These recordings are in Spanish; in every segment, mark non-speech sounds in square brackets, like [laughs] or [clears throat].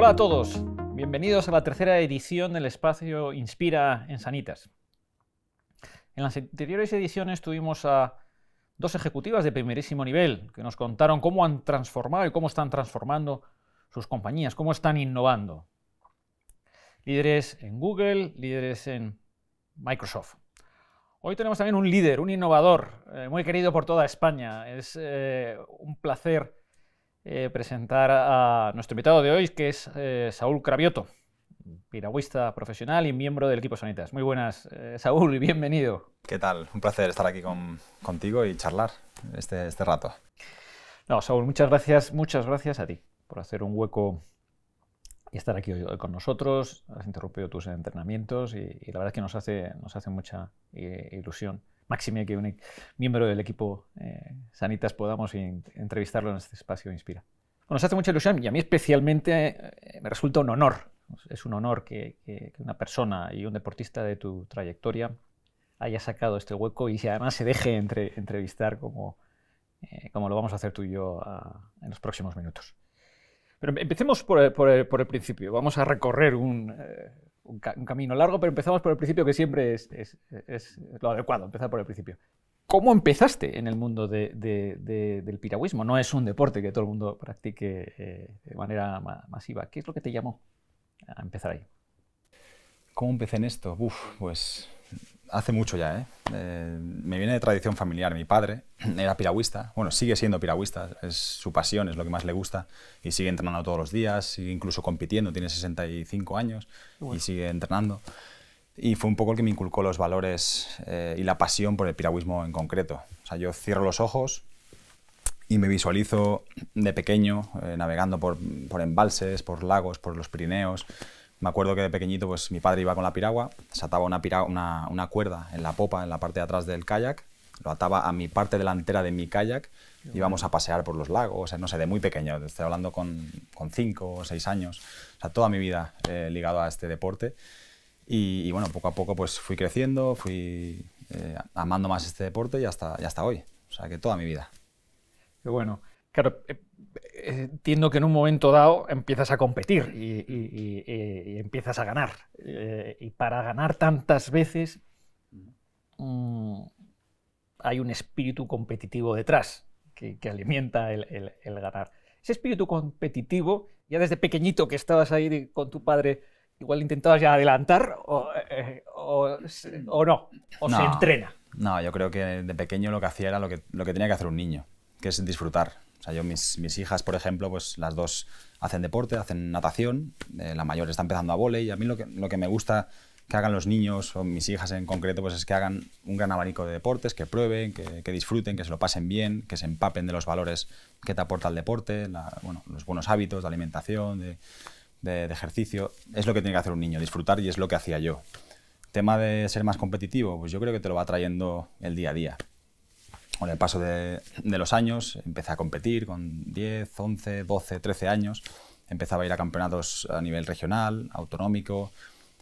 Hola a todos, bienvenidos a la tercera edición del espacio Inspira en Sanitas. En las anteriores ediciones tuvimos a dos ejecutivas de primerísimo nivel que nos contaron cómo han transformado y cómo están transformando sus compañías, cómo están innovando. Líderes en Google, líderes en Microsoft. Hoy tenemos también un líder, un innovador, eh, muy querido por toda España. Es eh, un placer eh, presentar a nuestro invitado de hoy, que es eh, Saúl Cravioto, piragüista profesional y miembro del equipo Sanitas. Muy buenas, eh, Saúl, y bienvenido. ¿Qué tal? Un placer estar aquí contigo y charlar este, este rato. No, Saúl, muchas gracias, muchas gracias a ti por hacer un hueco y estar aquí hoy con nosotros. Has interrumpido tus entrenamientos y, la verdad es que nos hace, nos hace mucha ilusión máxime que un e-, miembro del equipo eh, Sanitas podamos entrevistarlo en este espacio Inspira. nos hace mucha ilusión y a mí especialmente eh, me resulta un honor, es un honor que, una persona y un deportista de tu trayectoria haya sacado este hueco y si además se deje entrevistar como, eh, como lo vamos a hacer tú y yo ah, en los próximos minutos. Pero empecemos por, por el, principio. Vamos a recorrer un un, camino largo, pero empezamos por el principio, que siempre es, lo adecuado, empezar por el principio. ¿Cómo empezaste en el mundo del piragüismo? No es un deporte que todo el mundo practique eh, de manera masiva. ¿Qué es lo que te llamó a empezar ahí? ¿Cómo empecé en esto? Uf, pues hace mucho ya, ¿eh? Eh, me viene de tradición familiar. Mi padre [clears throat] era piragüista, bueno, sigue siendo piragüista, es su pasión, es lo que más le gusta, y sigue entrenando todos los días, sigue incluso compitiendo, tiene 65 años y sigue entrenando. Y fue un poco el que me inculcó los valores eh, y la pasión por el piragüismo en concreto. O sea, yo cierro los ojos y me visualizo de pequeño navegando por embalses, por lagos, por los Pirineos, me acuerdo que de pequeñito pues, mi padre iba con la piragua, se ataba una, una, cuerda en la popa, en la parte de atrás del kayak, lo ataba a mi parte delantera de mi kayak, y íbamos a pasear por los lagos, no sé, de muy pequeño, estoy hablando con, con cinco o seis años, o sea, toda mi vida eh, ligado a este deporte. Y, bueno, poco a poco pues fui creciendo, fui eh, amando más este deporte y hasta, hasta hoy, o sea, que toda mi vida. Qué bueno. Claro, eh, eh, entiendo que en un momento dado empiezas a competir y, empiezas a ganar. Eh, y para ganar tantas veces mm, hay un espíritu competitivo detrás que, alimenta el, ganar. Ese espíritu competitivo, ya desde pequeñito que estabas ahí con tu padre, igual intentabas ya adelantar o, eh, no, o se entrena. No, yo creo que de pequeño lo que hacía era lo que tenía que hacer un niño, que es disfrutar o sea, yo mis, hijas, por ejemplo, pues las dos hacen deporte, hacen natación, eh, la mayor está empezando a volei y a mí lo que, lo que me gusta que hagan los niños o mis hijas en concreto, pues es que hagan un gran abanico de deportes, que prueben, que, disfruten, que se lo pasen bien, que se empapen de los valores que te aporta el deporte, bueno, los buenos hábitos de alimentación, de, de, ejercicio. Es lo que tiene que hacer un niño, disfrutar y es lo que hacía yo. Tema de ser más competitivo, pues yo creo que te lo va trayendo el día a día con el paso de, los años, empecé a competir con 10, 11, 12, 13 años. Empezaba a ir a campeonatos a nivel regional, autonómico,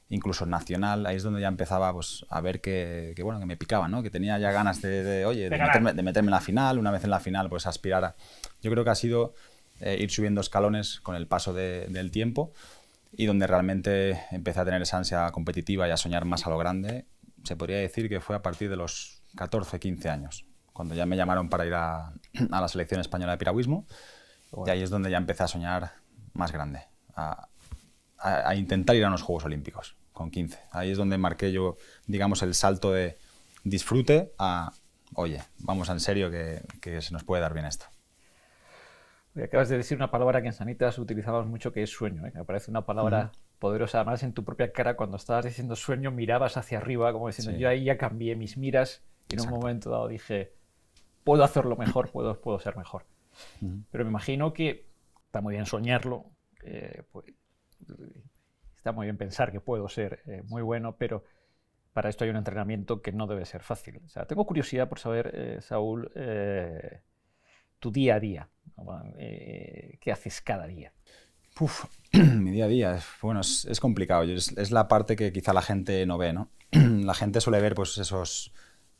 incluso nacional. Ahí es donde ya empezaba pues, a ver que, bueno, que me picaba, ¿no? que tenía ya ganas de, oye, de meterme, en la final. Una vez en la final, pues aspirar a... Yo creo que ha sido eh, ir subiendo escalones con el paso del tiempo y donde realmente empecé a tener esa ansia competitiva y a soñar más a lo grande. Se podría decir que fue a partir de los 14, 15 años cuando ya me llamaron para ir [clears throat] a, la selección española de piragüismo. Y ahí es donde ya empecé a soñar más grande, a, intentar ir a unos Juegos Olímpicos con 15. Ahí es donde marqué yo, digamos, el salto de disfrute a, oye, vamos en serio que, se nos puede dar bien esto. Acabas de decir una palabra que en Sanitas utilizábamos mucho, que es sueño. ¿eh? Me parece una palabra poderosa. Además, en tu propia cara, cuando estabas diciendo sueño, mirabas hacia arriba, como diciendo, yo ahí ya cambié mis miras. Y en un momento dado dije, puedo hacerlo mejor, puedo, puedo ser mejor. Pero me imagino que está muy bien soñarlo, eh, pues, está muy bien pensar que puedo ser eh, muy bueno, pero para esto hay un entrenamiento que no debe ser fácil. O sea, tengo curiosidad por saber, eh, Saúl, tu día a día, qué haces cada día. [clears throat] mi día a día, bueno, es, complicado, es, es, la parte que quizá la gente no ve, ¿no? [clears throat] la gente suele ver pues esos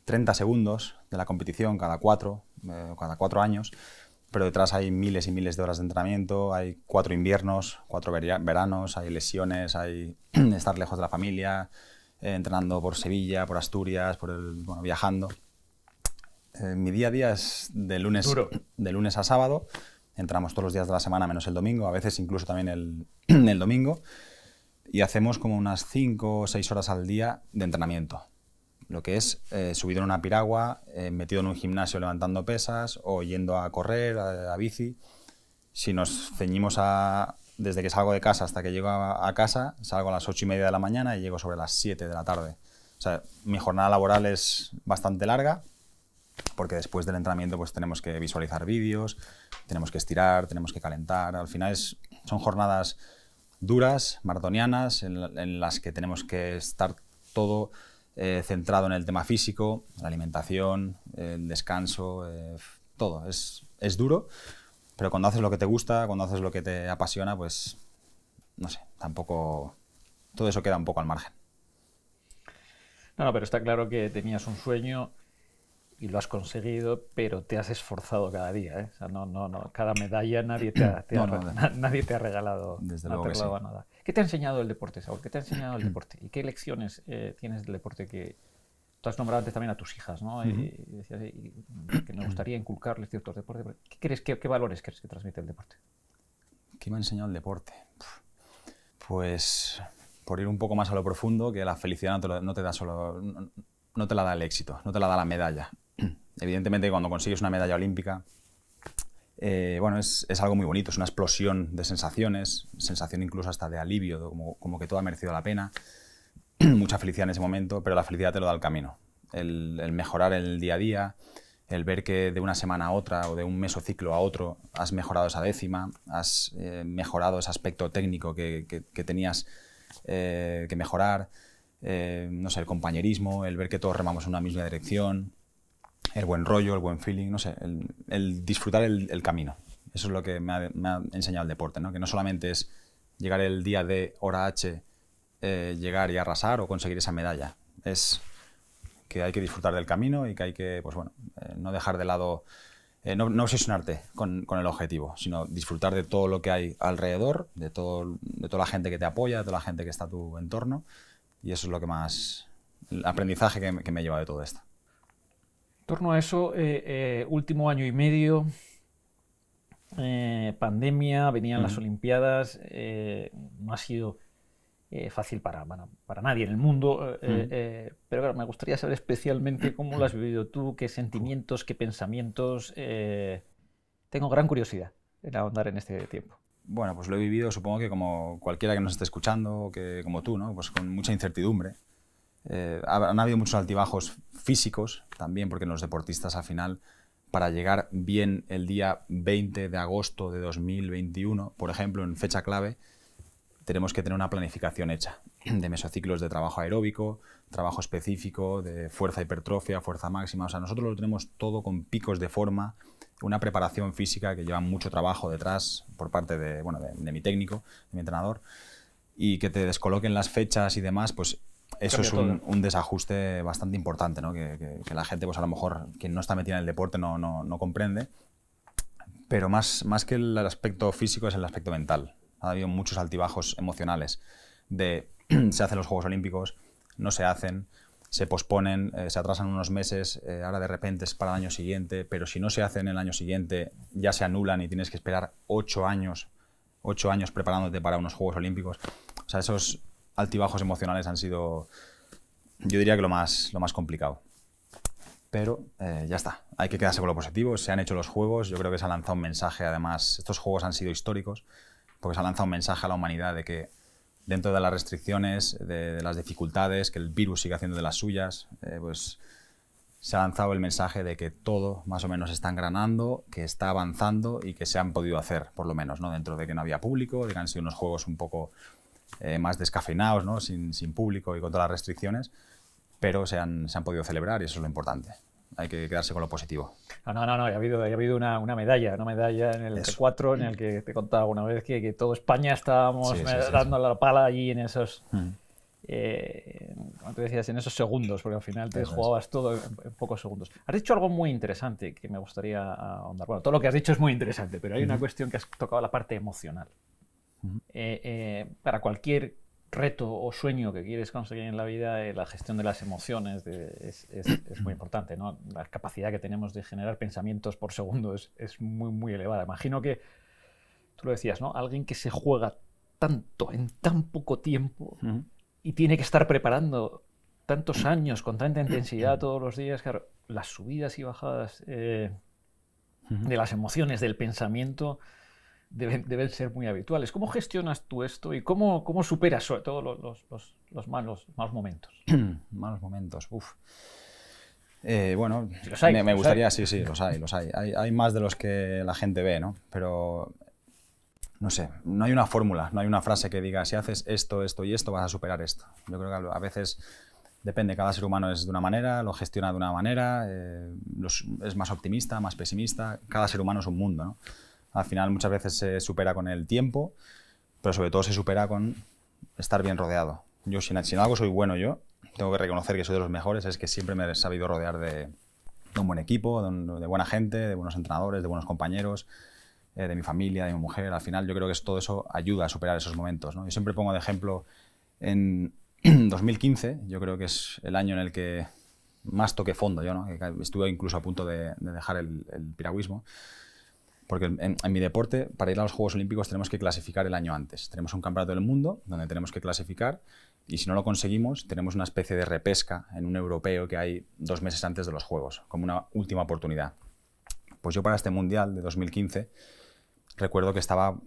30 segundos de la competición cada cuatro, eh, cada cuatro años, pero detrás hay miles y miles de horas de entrenamiento, hay cuatro inviernos, cuatro veranos, hay lesiones, hay [clears throat] estar lejos de la familia, eh, entrenando por Sevilla, por Asturias, por viajando. Eh, mi día a día es de lunes, [clears throat] de lunes a sábado, entramos todos los días de la semana menos el domingo, a veces incluso también el, [clears throat] el domingo, y hacemos como unas 5 o 6 horas al día de entrenamiento lo que es eh, subido en una piragua, eh, metido en un gimnasio levantando pesas o yendo a correr, a, la bici. Si nos ceñimos a, desde que salgo de casa hasta que llego a, casa, salgo a las ocho y media de la mañana y llego sobre las 7 de la tarde. O sea, mi jornada laboral es bastante larga porque después del entrenamiento pues tenemos que visualizar vídeos, tenemos que estirar, tenemos que calentar. Al final es, son jornadas duras, maratonianas, en las que tenemos que estar todo eh, centrado en el tema físico, la alimentación, el descanso, eh, todo. Es, es duro, pero cuando haces lo que te gusta, cuando haces lo que te apasiona, pues no sé, tampoco... Todo eso queda un poco al margen. No, no, pero está claro que tenías un sueño y lo has conseguido, pero te has esforzado cada día. ¿eh? cada medalla nadie te ha, te [laughs] ha regalado, nada. ¿Qué te ha enseñado el deporte, Saúl? ¿Qué te ha enseñado el [clears throat] deporte? ¿Y qué lecciones eh, tienes del deporte que tú has nombrado antes también a tus hijas, ¿no? y, decías que me gustaría inculcarles ciertos deportes. ¿Qué, crees, qué, valores crees que transmite el deporte? ¿Qué me ha enseñado el deporte? Pues por ir un poco más a lo profundo, que la felicidad no te, da solo, no te la da el éxito, no te la da la medalla. Evidentemente, cuando consigues una medalla olímpica, eh, bueno, es, algo muy bonito, es una explosión de sensaciones, sensación incluso hasta de alivio, como, que todo ha merecido la pena, [clears throat] mucha felicidad en ese momento, pero la felicidad te lo da el camino. El, mejorar el día a día, el ver que de una semana a otra o de un ciclo a otro has mejorado esa décima, has eh, mejorado ese aspecto técnico que, tenías eh, que mejorar, no sé, el compañerismo, el ver que todos remamos en una misma dirección, el buen rollo, el buen feeling, no sé, el, disfrutar el, camino. Eso es lo que me ha, enseñado el deporte, ¿no? Que no solamente es llegar el día de hora H, eh, llegar y arrasar o conseguir esa medalla. Es que hay que disfrutar del camino y que hay que, pues bueno, eh, no dejar de lado, eh, no, obsesionarte con, el objetivo, sino disfrutar de todo lo que hay alrededor, de, todo, de toda la gente que te apoya, de toda la gente que está a tu entorno. Y eso es lo que más, el aprendizaje que, que me lleva de todo esto torno a eso, eh, eh, último año y medio, eh, pandemia, venían las Olimpiadas, no ha sido fácil para, nadie en el mundo, pero me gustaría saber especialmente cómo lo has vivido tú, qué sentimientos, qué pensamientos. tengo gran curiosidad en ahondar en este tiempo. Bueno, pues lo he vivido, supongo que como cualquiera que nos esté escuchando, que como tú, ¿no? Pues con mucha incertidumbre eh, han habido muchos altibajos físicos también, porque los deportistas al final, para llegar bien el día 20 de agosto de 2021, por ejemplo, en fecha clave, tenemos que tener una planificación hecha [clears throat] de mesociclos de trabajo aeróbico, trabajo específico, de fuerza hipertrofia, fuerza máxima. O sea, nosotros lo tenemos todo con picos de forma, una preparación física que lleva mucho trabajo detrás por parte de, bueno, de, mi técnico, de mi entrenador, y que te descoloquen las fechas y demás, pues eso es un, desajuste bastante importante, ¿no? que, la gente, pues a lo mejor, quien no está metida en el deporte no, no, comprende. Pero más, más que el aspecto físico es el aspecto mental. Ha habido muchos altibajos emocionales de [clears throat] se hacen los Juegos Olímpicos, no se hacen, se posponen, eh, se atrasan unos meses, eh, ahora de repente es para el año siguiente, pero si no se hacen el año siguiente ya se anulan y tienes que esperar ocho años, ocho años preparándote para unos Juegos Olímpicos. O sea, esos, altibajos emocionales han sido, yo diría que lo más, lo más complicado. Pero eh, ya está, hay que quedarse con lo positivo, se han hecho los juegos, yo creo que se ha lanzado un mensaje, además, estos juegos han sido históricos, porque se ha lanzado un mensaje a la humanidad de que dentro de las restricciones, de, las dificultades, que el virus sigue haciendo de las suyas, eh, pues se ha lanzado el mensaje de que todo más o menos está engranando, que está avanzando y que se han podido hacer, por lo menos, ¿no? dentro de que no había público, de que han sido unos juegos un poco eh, más descafeinados, ¿no? sin, sin, público y con todas las restricciones, pero se han, se han podido celebrar y eso es lo importante hay que quedarse con lo positivo. No, no, no, ha habido, habido una, una, medalla, una medalla en el 4 en el que te contaba una vez que, que todo España estábamos eh, dando la pala allí en esos... Mm. Eh, decías, en esos segundos, porque al final te jugabas todo en, pocos segundos. Has dicho algo muy interesante que me gustaría ahondar. Bueno, todo lo que has dicho es muy interesante, pero hay una cuestión que has tocado la parte emocional. Eh, eh, para cualquier reto o sueño que quieres conseguir en la vida, eh, la gestión de las emociones [clears throat] es, muy importante. ¿no? La capacidad que tenemos de generar pensamientos por segundo es, muy, muy elevada. Imagino que, tú lo decías, ¿no? alguien que se juega tanto en tan poco tiempo y tiene que estar preparando tantos años con tanta intensidad [clears throat] todos los días, las subidas y bajadas de las emociones, del pensamiento, deben, ser muy habituales. ¿Cómo gestionas tú esto y cómo, cómo superas sobre todo los, malos, malos momentos? [clears throat] malos momentos, uff. Eh, bueno, me, gustaría, sí, sí, los hay, los hay. hay. más de los que la gente ve, ¿no? Pero, no sé, no hay una fórmula, no hay una frase que diga, si haces esto, esto y esto, vas a superar esto. Yo creo que a veces depende, cada ser humano es de una manera, lo gestiona de una manera, eh, es más optimista, más pesimista, cada ser humano es un mundo, ¿no? Al final muchas veces se supera con el tiempo, pero sobre todo se supera con estar bien rodeado. Yo sin en, algo soy bueno yo, tengo que reconocer que soy de los mejores, es que siempre me he sabido rodear de, un buen equipo, de, buena gente, de buenos entrenadores, de buenos compañeros, eh, de mi familia, de mi mujer. Al final yo creo que todo eso ayuda a superar esos momentos. Yo siempre pongo de ejemplo en 2015, [clears throat] yo creo que es el año en el que más toqué fondo yo, estuve incluso a punto de, dejar el piragüismo. Porque en, mi deporte, para ir a los Juegos Olímpicos tenemos que clasificar el año antes. Tenemos un campeonato del mundo donde tenemos que clasificar y si no lo conseguimos, tenemos una especie de repesca en un europeo que hay dos meses antes de los Juegos, como una última oportunidad. Pues yo para este Mundial de 2015 recuerdo que estaba,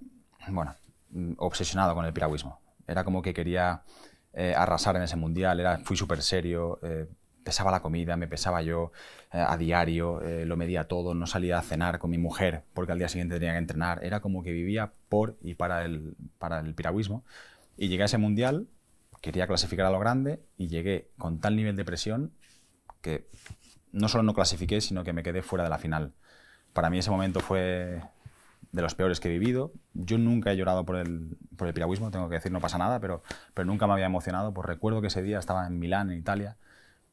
bueno, mm, obsesionado con el piragüismo. Era como que quería eh, arrasar en ese Mundial, era, fui súper serio, eh, pesaba la comida, me pesaba yo eh, a diario, eh, lo medía todo, no salía a cenar con mi mujer porque al día siguiente tenía que entrenar, era como que vivía por y para el, para el piragüismo. Y llegué a ese mundial, quería clasificar a lo grande y llegué con tal nivel de presión que no solo no clasifiqué, sino que me quedé fuera de la final. Para mí ese momento fue de los peores que he vivido. Yo nunca he llorado por el, piragüismo, tengo que decir, no pasa nada, pero, pero nunca me había emocionado, pues recuerdo que ese día estaba en Milán, en Italia,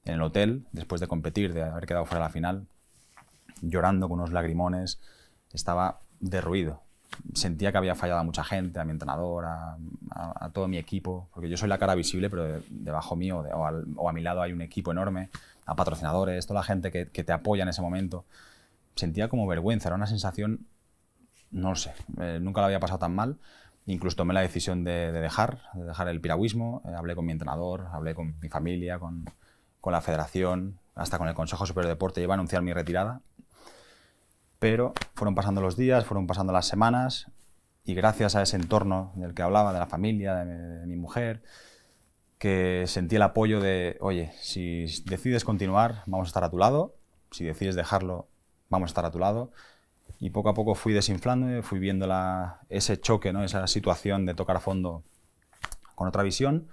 en el hotel, después de competir, de haber quedado fuera de la final, llorando con unos lagrimones, estaba derruido. Sentía que había fallado a mucha gente, a mi entrenador, a, todo mi equipo, porque yo soy la cara visible, pero debajo mío o, a mi lado hay un equipo enorme, a patrocinadores, toda la gente que, te apoya en ese momento. Sentía como vergüenza, era una sensación, no eh, lo sé, nunca la había pasado tan mal. Incluso tomé la decisión de, dejar, de dejar el piragüismo, eh, hablé con mi entrenador, hablé con mi familia, con, con la federación, hasta con el Consejo Superior de Deporte, iba a anunciar mi retirada. Pero fueron pasando los días, fueron pasando las semanas, y gracias a ese entorno del que hablaba, de la familia, de mi, mujer, que sentí el apoyo de, oye, si decides continuar, vamos a estar a tu lado, si decides dejarlo, vamos a estar a tu lado. Y poco a poco fui desinflando, fui viendo ese choque, ¿no? esa situación de tocar a fondo con otra visión,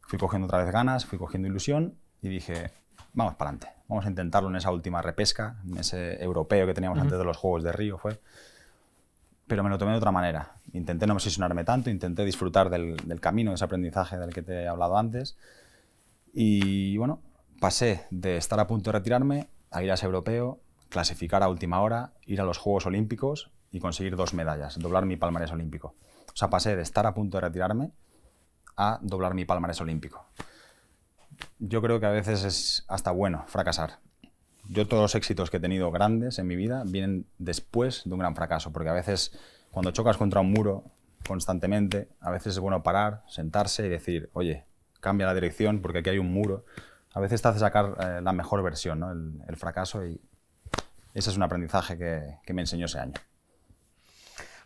fui cogiendo otra vez ganas, fui cogiendo ilusión y dije, vamos para adelante, vamos a intentarlo en esa última repesca, en ese europeo que teníamos antes de los Juegos de Río fue. Pero me lo tomé de otra manera. Intenté no obsesionarme tanto, intenté disfrutar del, del camino, de ese aprendizaje del que te he hablado antes. Y bueno, pasé de estar a punto de retirarme a ir a ese europeo, clasificar a última hora, ir a los Juegos Olímpicos y conseguir dos medallas, doblar mi palmarés olímpico. O sea, pasé de estar a punto de retirarme a doblar mi palmarés olímpico yo creo que a veces es hasta bueno fracasar. Yo todos los éxitos que he tenido grandes en mi vida vienen después de un gran fracaso, porque a veces cuando chocas contra un muro constantemente, a veces es bueno parar, sentarse y decir, oye, cambia la dirección porque aquí hay un muro. A veces te hace sacar eh, la mejor versión, ¿no? el, fracaso, y ese es un aprendizaje que, que me enseñó ese año.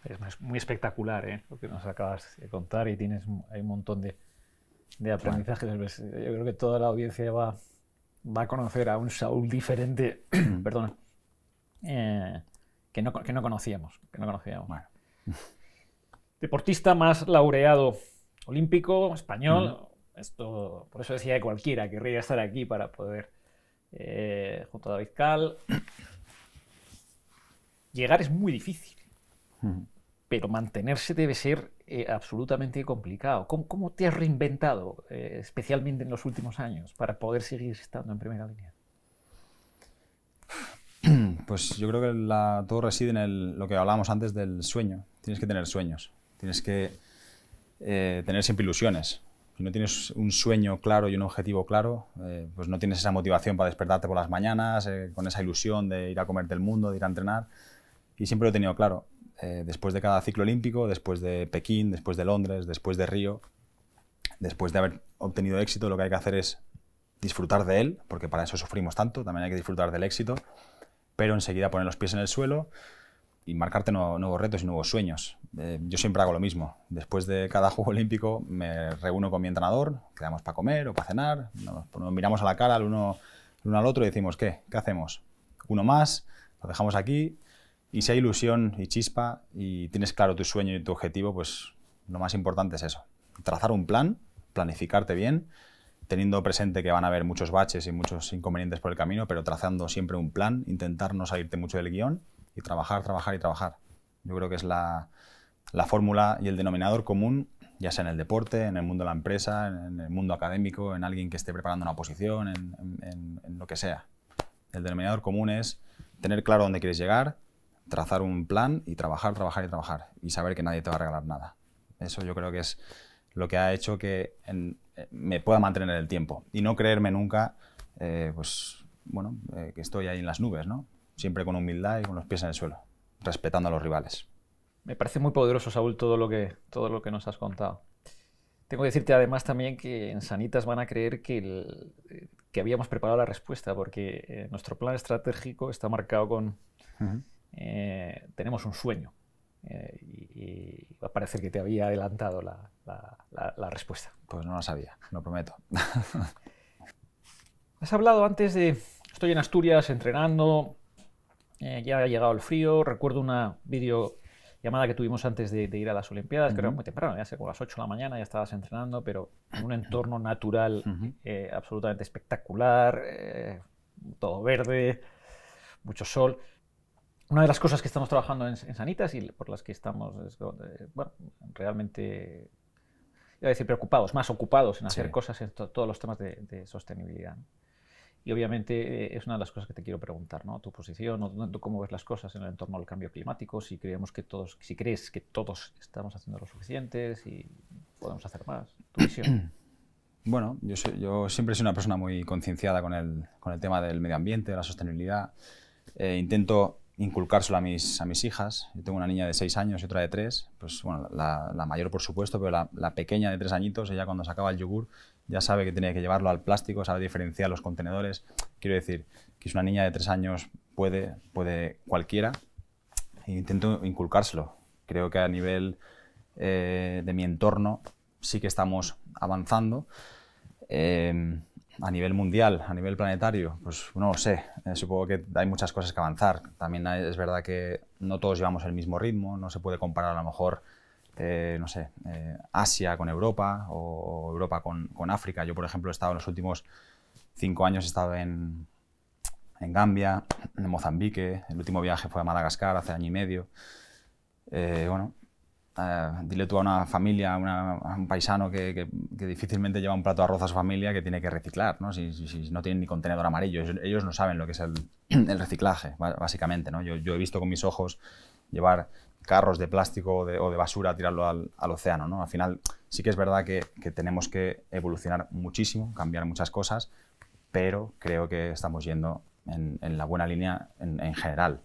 Es muy espectacular ¿eh? lo que nos acabas de contar y tienes, hay un montón de, de aprendizaje. Pues, yo creo que toda la audiencia va, va a conocer a un Saúl diferente, [clears throat] perdona, eh, que, no, conocíamos. Que no [laughs] Deportista más laureado olímpico, español. Esto, por eso decía que cualquiera querría estar aquí para poder, eh, junto a David Cal. [clears throat] Llegar es muy difícil, pero mantenerse debe ser eh, absolutamente complicado. ¿Cómo, te has reinventado, eh, especialmente en los últimos años, para poder seguir estando en primera línea? [clears throat] Pues yo creo que la, todo reside en lo que hablábamos antes del sueño. Tienes que tener sueños, tienes que eh, tener siempre ilusiones. Si no tienes un sueño claro y un objetivo claro, pues no tienes esa motivación para despertarte por las mañanas, con esa ilusión de ir a comerte el mundo, de ir a entrenar. Y siempre lo he tenido claro. Eh, después de cada ciclo olímpico, después de Pekín, después de Londres, después de Río, después de haber obtenido éxito, lo que hay que hacer es disfrutar de él, porque para eso sufrimos tanto, también hay que disfrutar del éxito, pero enseguida poner los pies en el suelo y marcarte nuevos retos y nuevos sueños. Eh, yo siempre hago lo mismo. Después de cada [laughs] Juego Olímpico me reúno con mi entrenador, quedamos para comer o para cenar, pues nos, miramos a la cara el uno, el uno al otro y decimos, ¿qué? ¿Qué hacemos? Uno más, lo dejamos aquí, y si hay ilusión y chispa y tienes claro tu sueño y tu objetivo, pues lo más importante es eso. Trazar un plan, planificarte bien, teniendo presente que van a haber muchos baches y muchos inconvenientes por el camino, pero trazando siempre un plan, intentar no salirte mucho del guión y trabajar, trabajar y trabajar. Yo creo que es la, fórmula y el denominador común, ya sea en el deporte, en el mundo de la empresa, en el mundo académico, en alguien que esté preparando una posición, en, en lo que sea. El denominador común es tener claro dónde quieres llegar, trazar un plan y trabajar, trabajar y trabajar y saber que nadie te va a regalar nada. Eso yo creo que es lo que ha hecho que eh, me pueda mantener el tiempo y no creerme nunca, eh, pues, bueno, eh, que estoy ahí en las nubes, ¿no? Siempre con humildad y con los pies en el suelo, respetando a los rivales. Me parece muy poderoso, Saúl, todo lo que, todo lo que nos has contado. Tengo que decirte además también que en Sanitas van a creer que, que habíamos preparado la respuesta, porque nuestro plan estratégico está marcado con, eh, tenemos un sueño. Eh, y, va a parecer que te había adelantado la, respuesta. Pues no la sabía, lo prometo. [laughs] Has hablado antes de, estoy en Asturias entrenando, eh, ya ha llegado el frío, recuerdo una videollamada que tuvimos antes de, ir a las Olimpiadas, creo que muy temprano, ya sé, con las 8 de la mañana ya estabas entrenando, pero en un entorno natural absolutamente espectacular, todo verde, mucho sol una de las cosas que estamos trabajando en, Sanitas y por las que estamos eh, realmente a decir preocupados, más ocupados en hacer cosas en todos los temas de, sostenibilidad. Y obviamente eh, es una de las cosas que te quiero preguntar, ¿no? Tu posición, cómo ves las cosas en el entorno del cambio climático, si creemos que todos, si crees que todos estamos haciendo lo suficiente, y podemos hacer más. Tu visión. [clears throat] Bueno, yo, yo siempre soy una persona muy concienciada con el, con el tema del medio ambiente, de la sostenibilidad. Eh, intento inculcárselo a mis, a mis hijas. Yo tengo una niña de 6 años y otra de 3, pues bueno, la, mayor por supuesto, pero la, pequeña de 3 añitos, ella cuando sacaba el yogur ya sabe que tenía que llevarlo al plástico, sabe diferenciar los contenedores. Quiero decir, que es una niña de 3 años, puede, puede cualquiera, e intento inculcárselo. Creo que a nivel eh, de mi entorno sí que estamos avanzando. Em, a nivel mundial, a nivel planetario, pues no lo sé. Eh, supongo que hay muchas cosas que avanzar. También es verdad que no todos llevamos el mismo ritmo, no se puede comparar a lo mejor, eh, no sé, eh, Asia con Europa o, Europa con, África. Yo, por ejemplo, he estado en los últimos cinco años, he estado en, en Gambia, en Mozambique, el último viaje fue a Madagascar hace año y medio. bueno, eh, dile tú a una familia, a un paisano que, difícilmente lleva un plato de arroz a su familia que tiene que reciclar, ¿no? Si, no tienen ni contenedor amarillo, ellos, no saben lo que es el, [clears throat] reciclaje, básicamente, ¿no? Yo, he visto con mis ojos llevar carros de plástico o de, basura a basura, tirarlo al, océano, ¿no? Al final sí que es verdad que, tenemos que evolucionar muchísimo, cambiar muchas cosas, pero creo que estamos yendo en, la buena línea en, general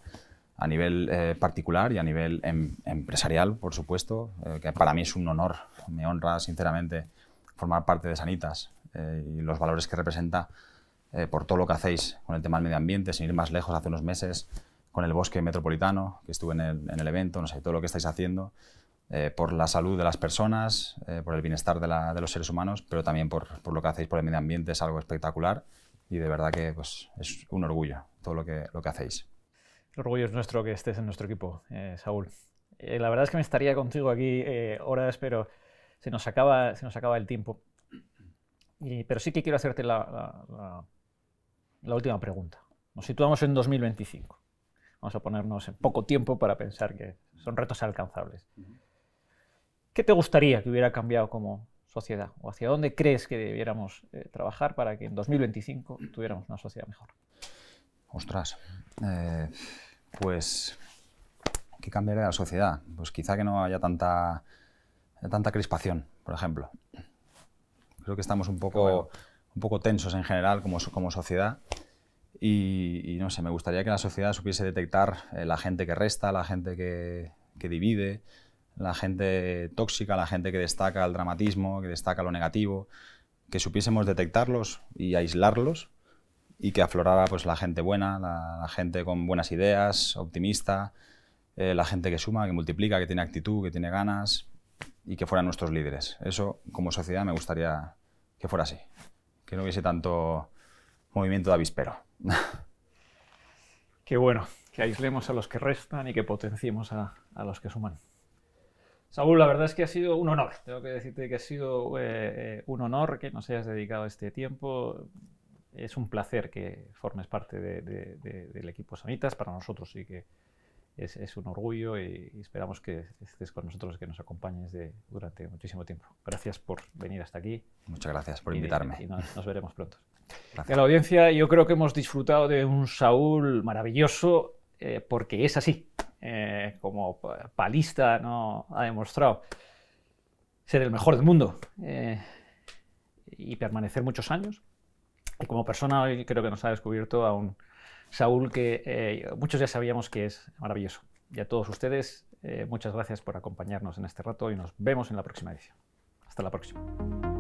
a nivel eh, particular y a nivel em, empresarial, por supuesto, eh, que para mí es un honor, me honra sinceramente formar parte de Sanitas eh, y los valores que representa por todo lo que hacéis con el tema del medio ambiente, sin ir más lejos, hace unos meses con el bosque metropolitano, que estuve en el, evento, no sé, todo lo que estáis haciendo, por la salud de las personas, por el bienestar de, los seres humanos, pero también por, lo que hacéis por el medio ambiente, es algo espectacular y de verdad que pues, es un orgullo todo lo que, lo que hacéis. El orgullo es nuestro que estés en nuestro equipo, eh, Saúl. Eh, la verdad es que me estaría contigo aquí eh, horas, pero se nos, acaba, el tiempo. pero sí que quiero hacerte la, última pregunta. Nos situamos en 2025. Vamos a ponernos en poco tiempo para pensar que son retos alcanzables. ¿Qué te gustaría que hubiera cambiado como sociedad? ¿O hacia dónde crees que debiéramos trabajar para que en 2025 tuviéramos una sociedad mejor? Ostras. Eh, pues, ¿qué cambiaría la sociedad? Pues quizá que no haya tanta, tanta crispación, por ejemplo. Creo que estamos un poco, un poco tensos en general como, como sociedad. Y, no sé, me gustaría que la sociedad supiese detectar eh, la gente que resta, la gente que, que divide, la gente tóxica, la gente que destaca el dramatismo, que destaca lo negativo, que supiésemos detectarlos y aislarlos y que aflorara pues, la gente buena, la, gente con buenas ideas, optimista, eh, la gente que suma, que multiplica, que tiene actitud, que tiene ganas y que fueran nuestros líderes. Eso como sociedad me gustaría que fuera así, que no hubiese tanto movimiento de avispero. [laughs] Qué bueno, que aislemos a los que restan y que potenciemos a, a los que suman. Saúl, la verdad es que ha sido un honor. Tengo que decirte que ha sido eh, eh, un honor que nos hayas dedicado este tiempo es un placer que formes parte del equipo Sanitas. Para nosotros sí que es, un orgullo y, esperamos que estés con nosotros, que nos acompañes durante muchísimo tiempo. Gracias por venir hasta aquí. Muchas gracias por invitarme. Y nos, veremos pronto. Gracias. A la audiencia, yo creo que hemos disfrutado de un Saúl maravilloso eh, porque es así, eh, como palista ha demostrado ser el mejor del mundo eh, y permanecer muchos años. Y como persona hoy creo que nos ha descubierto a un Saúl que eh, muchos ya sabíamos que es maravilloso. Y a todos ustedes, eh, muchas gracias por acompañarnos en este rato y nos vemos en la próxima edición. Hasta la próxima.